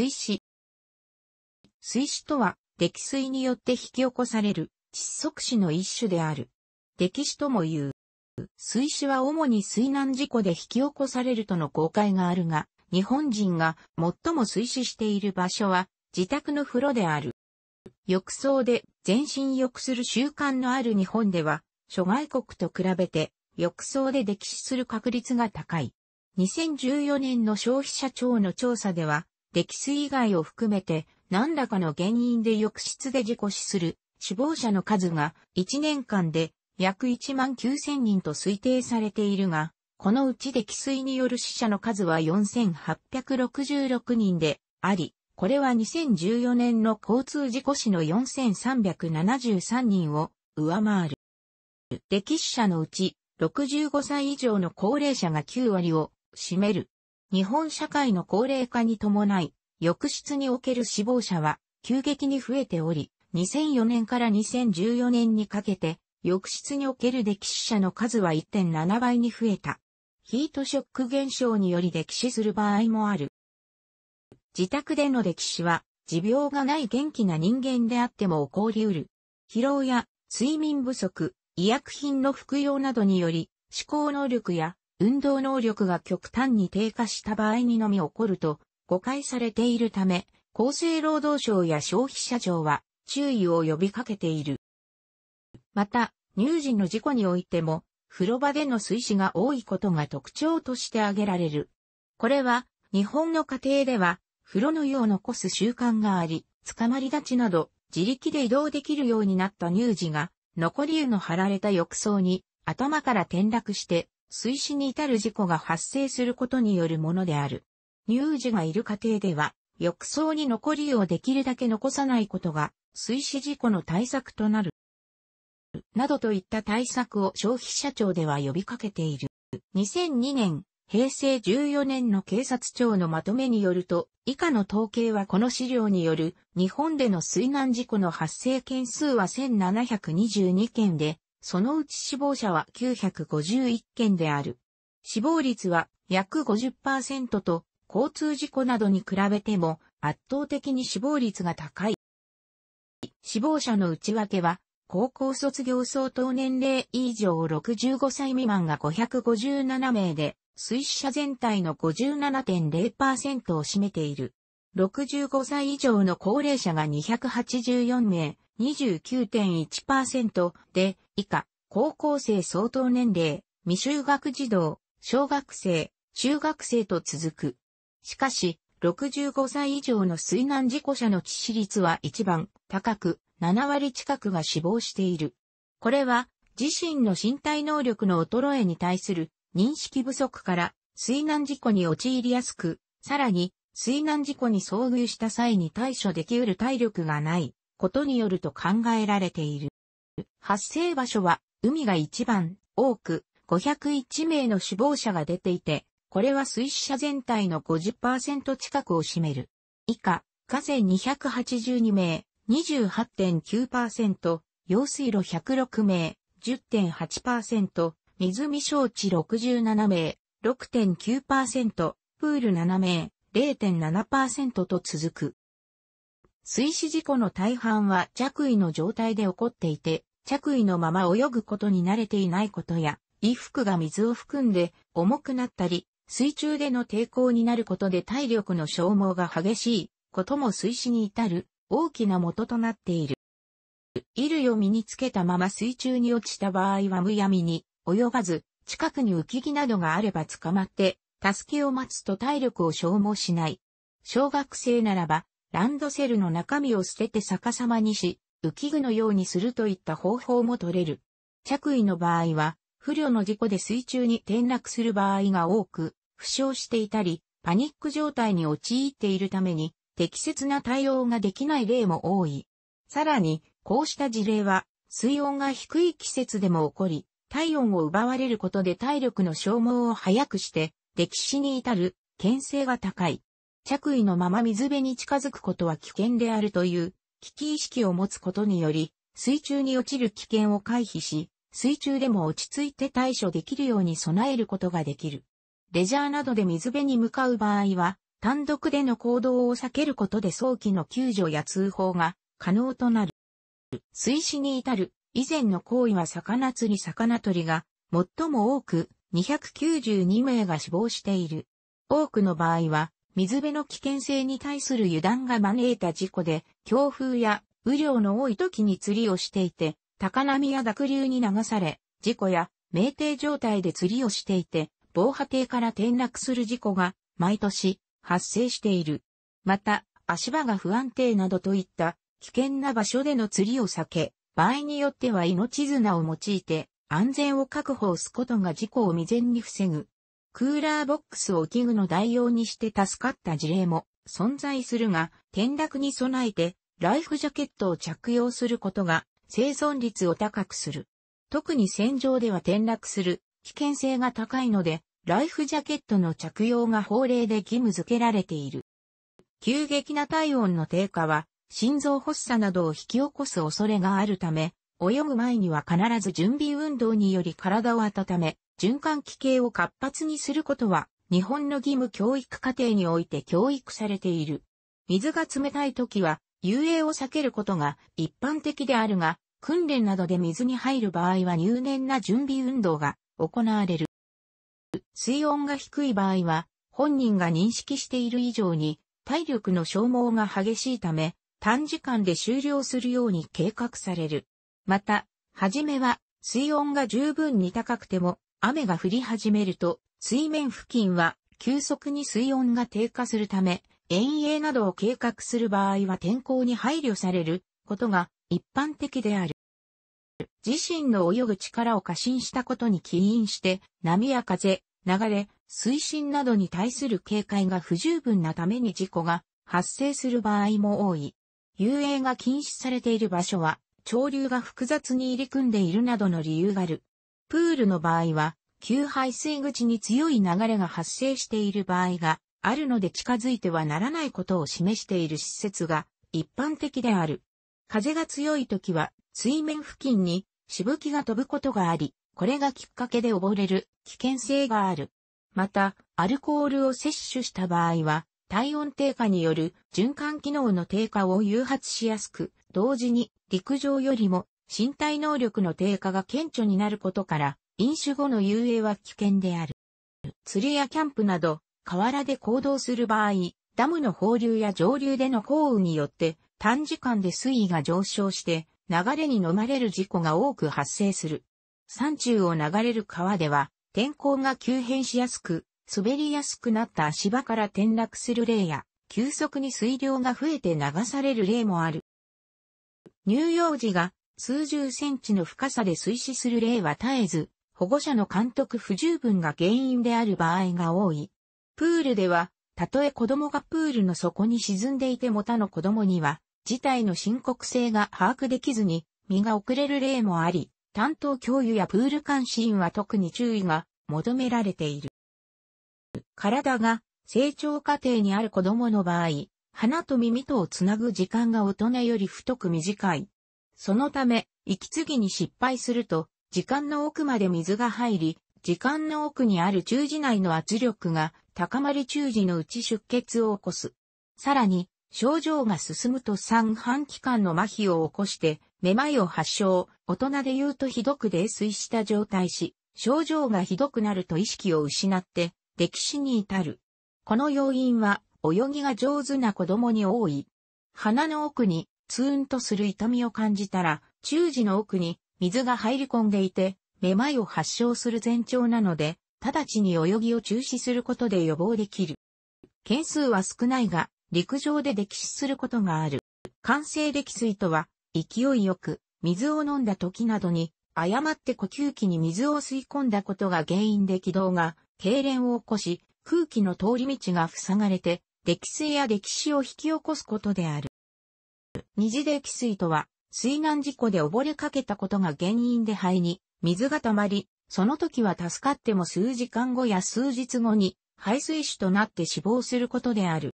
水死。水死とは、溺水によって引き起こされる窒息死の一種である。溺死とも言う。水死は主に水難事故で引き起こされるとの公開があるが、日本人が最も水死している場所は自宅の風呂である。浴槽で全身浴する習慣のある日本では、諸外国と比べて浴槽で溺死する確率が高い。2014年の消費者庁の調査では、溺水以外を含めて何らかの原因で浴室で事故死する死亡者の数が1年間で約1万9000人と推定されているが、このうち溺水による死者の数は4866人であり、これは2014年の交通事故死の4373人を上回る。溺死者のうち65歳以上の高齢者が9割を占める。日本社会の高齢化に伴い、浴室における死亡者は急激に増えており、2004年から2014年にかけて、浴室における溺死者の数は1.7倍に増えた。ヒートショック現象により溺死する場合もある。自宅での溺死は、持病がない元気な人間であっても起こり得る。疲労や睡眠不足、医薬品の服用などにより、思考能力や運動能力が極端に低下した場合にのみ起こると誤解されているため、厚生労働省や消費者庁は注意を呼びかけている。また、乳児の事故においても、風呂場での水死が多いことが特徴として挙げられる。これは、日本の家庭では、風呂の湯を残す習慣があり、捕まり立ちなど、自力で移動できるようになった乳児が、残り湯の張られた浴槽に頭から転落して水死に至る事故が発生することによるものである。乳児がいる家庭では、浴槽に残りをできるだけ残さないことが、水死事故の対策となる。などといった対策を消費者庁では呼びかけている。2002年、平成14年の警察庁のまとめによると、以下の統計はこの資料による、日本での水難事故の発生件数は1722件で、そのうち死亡者は951件である。死亡率は約50%と、交通事故などに比べても圧倒的に死亡率が高い。死亡者の内訳は、高校卒業相当年齢以上65歳未満が557名で、水死者全体の57.0%を占めている。65歳以上の高齢者が284名、29.1%で、以下、高校生相当年齢、未就学児童、小学生、中学生と続く。しかし、65歳以上の水難事故者の致死率は一番高く、7割近くが死亡している。これは、自身の身体能力の衰えに対する認識不足から、水難事故に陥りやすく、さらに、水難事故に遭遇した際に対処できうる体力がないことによると考えられている。発生場所は海が一番多く501名の死亡者が出ていて、これは水死者全体の50%近くを占める。以下、河川282名、28.9%、用水路106名、10.8%、湖承知67名、6.9%、プール7名、0.7%と続く。水死事故の大半は着衣の状態で起こっていて、着衣のまま泳ぐことに慣れていないことや、衣服が水を含んで重くなったり、水中での抵抗になることで体力の消耗が激しいことも水死に至る大きな元となっている。衣類を身につけたまま水中に落ちた場合はむやみに泳がず、近くに浮き木などがあれば捕まって助けを待つと体力を消耗しない。小学生ならば、ランドセルの中身を捨てて逆さまにし、浮き具のようにするといった方法も取れる。着衣の場合は、不慮の事故で水中に転落する場合が多く、負傷していたり、パニック状態に陥っているために、適切な対応ができない例も多い。さらに、こうした事例は、水温が低い季節でも起こり、体温を奪われることで体力の消耗を早くして、歴史に至る、牽制が高い。着衣のまま水辺に近づくことは危険であるという、危機意識を持つことにより、水中に落ちる危険を回避し、水中でも落ち着いて対処できるように備えることができる。レジャーなどで水辺に向かう場合は、単独での行動を避けることで早期の救助や通報が可能となる。水死に至る以前の行為は魚釣り魚取りが最も多く292名が死亡している。多くの場合は、水辺の危険性に対する油断が招いた事故で、強風や雨量の多い時に釣りをしていて、高波や濁流に流され、事故や、酩酊状態で釣りをしていて、防波堤から転落する事故が、毎年、発生している。また、足場が不安定などといった、危険な場所での釣りを避け、場合によっては命綱を用いて、安全を確保すことが事故を未然に防ぐ。クーラーボックスを器具の代用にして助かった事例も存在するが、転落に備えてライフジャケットを着用することが生存率を高くする。特に戦場では転落する危険性が高いので、ライフジャケットの着用が法令で義務付けられている。急激な体温の低下は心臓発作などを引き起こす恐れがあるため、泳ぐ前には必ず準備運動により体を温め、循環器系を活発にすることは、日本の義務教育課程において教育されている。水が冷たい時は、遊泳を避けることが一般的であるが、訓練などで水に入る場合は入念な準備運動が行われる。水温が低い場合は、本人が認識している以上に、体力の消耗が激しいため、短時間で終了するように計画される。また、はじめは水温が十分に高くても雨が降り始めると水面付近は急速に水温が低下するため、遠泳などを計画する場合は天候に配慮されることが一般的である。自身の泳ぐ力を過信したことに起因して、波や風、流れ、水深などに対する警戒が不十分なために事故が発生する場合も多い。遊泳が禁止されている場所は、潮流が複雑に入り組んでいるなどの理由がある。プールの場合は、給排水口に強い流れが発生している場合があるので近づいてはならないことを示している施設が一般的である。風が強い時は水面付近にしぶきが飛ぶことがあり、これがきっかけで溺れる危険性がある。また、アルコールを摂取した場合は、体温低下による循環機能の低下を誘発しやすく、同時に陸上よりも身体能力の低下が顕著になることから、飲酒後の遊泳は危険である。釣りやキャンプなど、河原で行動する場合、ダムの放流や上流での降雨によって、短時間で水位が上昇して、流れに飲まれる事故が多く発生する。山中を流れる川では、天候が急変しやすく、滑りやすくなった足場から転落する例や、急速に水量が増えて流される例もある。乳幼児が数十センチの深さで水死する例は絶えず、保護者の監督不十分が原因である場合が多い。プールでは、たとえ子供がプールの底に沈んでいても他の子供には、事態の深刻性が把握できずに、身が遅れる例もあり、担当教諭やプール監視員は特に注意が求められている。体が成長過程にある子供の場合、鼻と耳とをつなぐ時間が大人より太く短い。そのため、息継ぎに失敗すると、時間の奥まで水が入り、時間の奥にある中耳内の圧力が高まり中耳のうち出血を起こす。さらに、症状が進むと三半期間の麻痺を起こして、めまいを発症、大人で言うとひどく泥酔した状態し、症状がひどくなると意識を失って、歴史に至る。この要因は、泳ぎが上手な子供に多い。鼻の奥に、ツーンとする痛みを感じたら、中耳の奥に水が入り込んでいて、めまいを発症する前兆なので、直ちに泳ぎを中止することで予防できる。件数は少ないが、陸上で溺死することがある。完成溺水とは、勢いよく、水を飲んだ時などに、誤って呼吸器に水を吸い込んだことが原因で気道が痙攣を起こし、空気の通り道が塞がれて、溺水や溺死を引き起こすことである。二次溺水とは、水難事故で溺れかけたことが原因で肺に水が溜まり、その時は助かっても数時間後や数日後に排水腫となって死亡することである。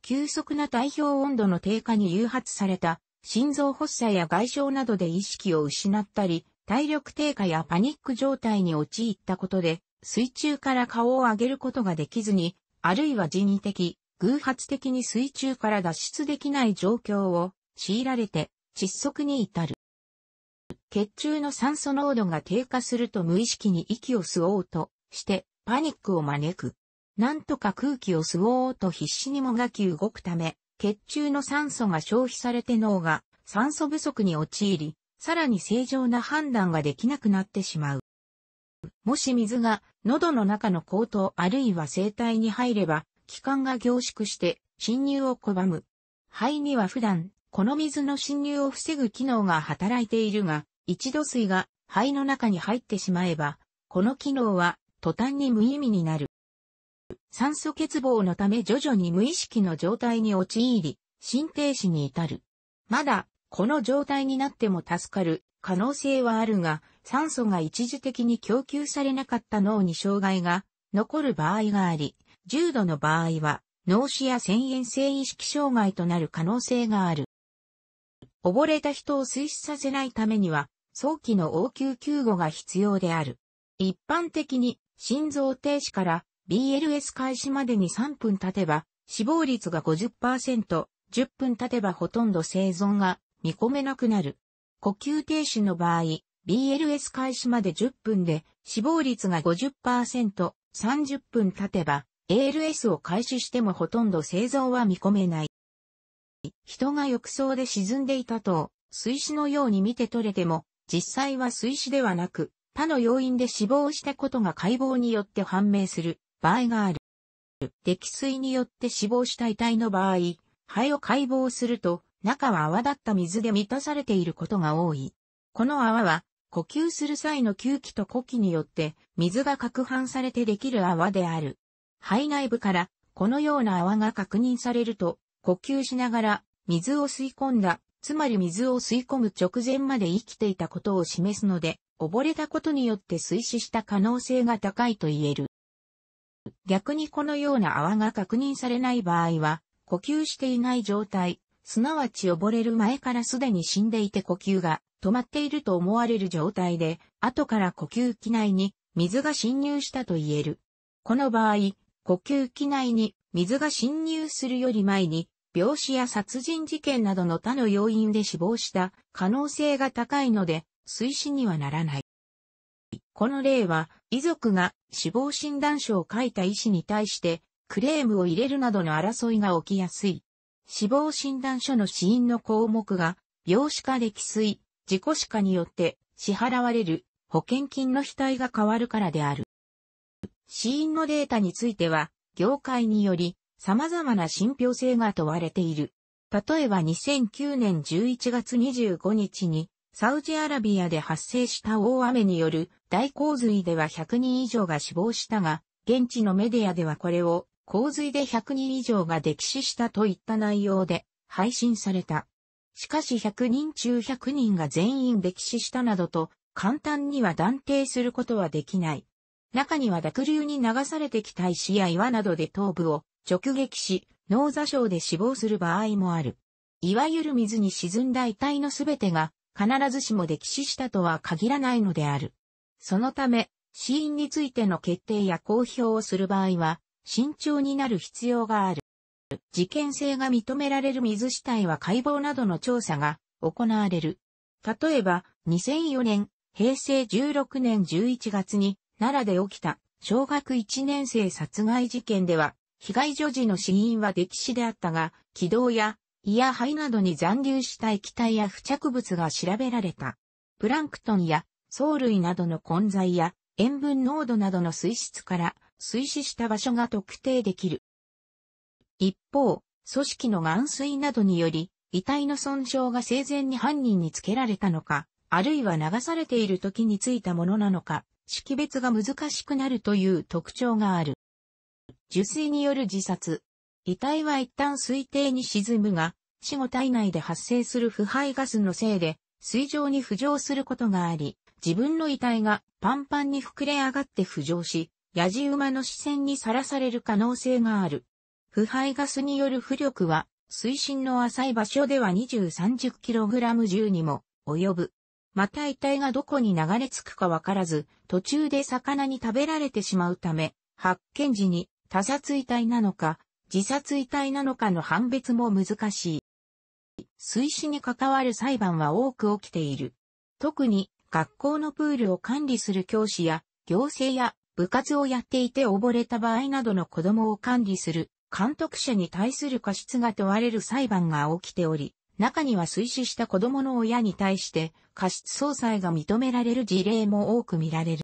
急速な体表温度の低下に誘発された心臓発作や外傷などで意識を失ったり、体力低下やパニック状態に陥ったことで水中から顔を上げることができずに、あるいは人為的、偶発的に水中から脱出できない状況を強いられて窒息に至る。血中の酸素濃度が低下すると無意識に息を吸おうとしてパニックを招く。なんとか空気を吸おうと必死にもがき動くため、血中の酸素が消費されて脳が酸素不足に陥り、さらに正常な判断ができなくなってしまう。もし水が喉の中の口頭あるいは生体に入れば、気管が凝縮して侵入を拒む。肺には普段、この水の侵入を防ぐ機能が働いているが、一度水が肺の中に入ってしまえば、この機能は途端に無意味になる。酸素欠乏のため徐々に無意識の状態に陥り、心停止に至る。まだ、この状態になっても助かる可能性はあるが、酸素が一時的に供給されなかった脳に障害が残る場合があり、重度の場合は脳死や遷延性意識障害となる可能性がある。溺れた人を水死させないためには早期の応急救護が必要である。一般的に心臓停止から BLS 開始までに3分経てば死亡率が50%、10分経てばほとんど生存が見込めなくなる。呼吸停止の場合、BLS 開始まで10分で死亡率が50%、30分経てば ALS を開始してもほとんど生存は見込めない。人が浴槽で沈んでいたと、水死のように見て取れても、実際は水死ではなく、他の要因で死亡したことが解剖によって判明する場合がある。溺水によって死亡した遺体の場合、肺を解剖すると、中は泡立った水で満たされていることが多い。この泡は呼吸する際の吸気と呼気によって水が攪拌されてできる泡である。肺内部からこのような泡が確認されると、呼吸しながら水を吸い込んだ、つまり水を吸い込む直前まで生きていたことを示すので、溺れたことによって水死した可能性が高いと言える。逆にこのような泡が確認されない場合は、呼吸していない状態、すなわち溺れる前からすでに死んでいて呼吸が止まっていると思われる状態で、後から呼吸器内に水が侵入したと言える。この場合、呼吸器内に水が侵入するより前に、病死や殺人事件などの他の要因で死亡した可能性が高いので、推進にはならない。この例は、遺族が死亡診断書を書いた医師に対して、クレームを入れるなどの争いが起きやすい死亡診断書の死因の項目が、病死か歴水、事故死かによって支払われる保険金の額が変わるからである。死因のデータについては、業界により様々な信憑性が問われている。例えば2009年11月25日に、サウジアラビアで発生した大雨による大洪水では100人以上が死亡したが、現地のメディアではこれを洪水で100人以上が溺死したといった内容で配信された。しかし100人中100人が全員溺死したなどと簡単には断定することはできない。中には濁流に流されてきた石や岩などで頭部を直撃し、脳座症で死亡する場合もある。いわゆる水に沈んだ遺体のすべてが必ずしも溺死したとは限らないのである。そのため、死因についての決定や公表をする場合は、慎重になる必要がある。事件性が認められる水死体は解剖などの調査が行われる。例えば、2004年、平成16年11月に奈良で起きた小学1年生殺害事件では、被害女児の死因は溺死であったが、気道や胃や肺などに残留した液体や付着物が調べられた。プランクトンや藻類などの混在や塩分濃度などの水質から水死した場所が特定できる。一方、組織の眼水などにより、遺体の損傷が生前に犯人につけられたのか、あるいは流されている時についたものなのか、識別が難しくなるという特徴がある。受水による自殺。遺体は一旦水底に沈むが、死後体内で発生する腐敗ガスのせいで、水上に浮上することがあり、自分の遺体がパンパンに膨れ上がって浮上し、ヤジ馬の視線にさらされる可能性がある。腐敗ガスによる浮力は、水深の浅い場所では 20-30kg 重にも及ぶ。また遺体がどこに流れ着くかわからず、途中で魚に食べられてしまうため、発見時に他殺遺体なのか、自殺遺体なのかの判別も難しい。水死に関わる裁判は多く起きている。特に学校のプールを管理する教師や行政や部活をやっていて溺れた場合などの子供を管理する監督者に対する過失が問われる裁判が起きており、中には推死した子供の親に対して過失相殺が認められる事例も多く見られる。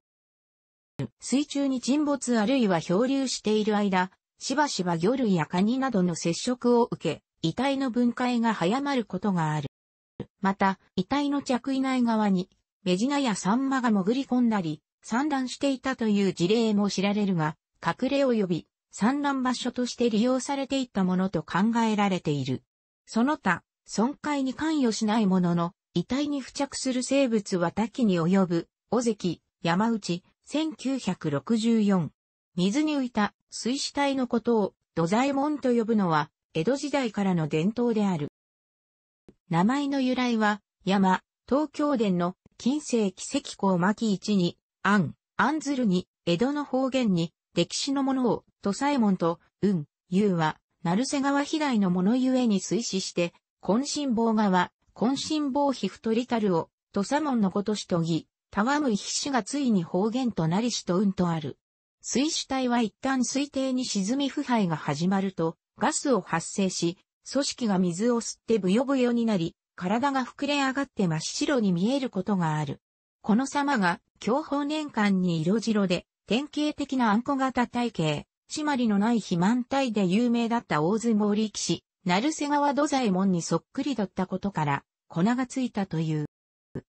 水中に沈没あるいは漂流している間、しばしば魚類やカニなどの接触を受け、遺体の分解が早まることがある。また、遺体の着衣内側に、メジナやサンマが潜り込んだり、産卵していたという事例も知られるが、隠れ及び産卵場所として利用されていたものと考えられている。その他、損壊に関与しないものの、遺体に付着する生物は多岐に及ぶ、尾関、山内、1964。水に浮いた水死体のことを土左衛門と呼ぶのは、江戸時代からの伝統である。名前の由来は、山、東京殿の近世奇跡校巻一に安、安ずるに、江戸の方言に、歴史のものを、土左衛門と、運、優は、成瀬川被害のものゆえに推死して、渾身坊川、渾身坊皮太りたるを、土左衛門のことしとぎ、たわむい皮死がついに方言となりしと運とある。水死体は一旦水底に沈み腐敗が始まると、ガスを発生し、組織が水を吸ってブヨブヨになり、体が膨れ上がって真っ白に見えることがある。この様が享保年間に色白で、典型的なあんこ型体型、締まりのない肥満体で有名だった大相撲力士、成瀬川土左衛門にそっくりだったことから、粉がついたという。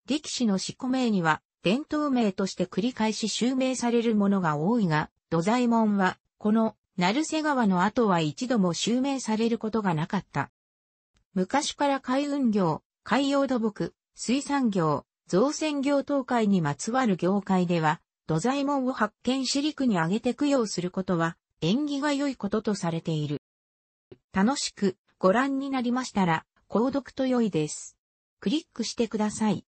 力士の四股名には、伝統名として繰り返し襲名されるものが多いが、土左衛門は、この、成瀬川の後は一度も襲名されることがなかった。昔から海運業、海洋土木、水産業、造船業東海にまつわる業界では、土左衛門を発見し陸に上げて供養することは、縁起が良いこととされている。楽しくご覧になりましたら、購読と良いです。クリックしてください。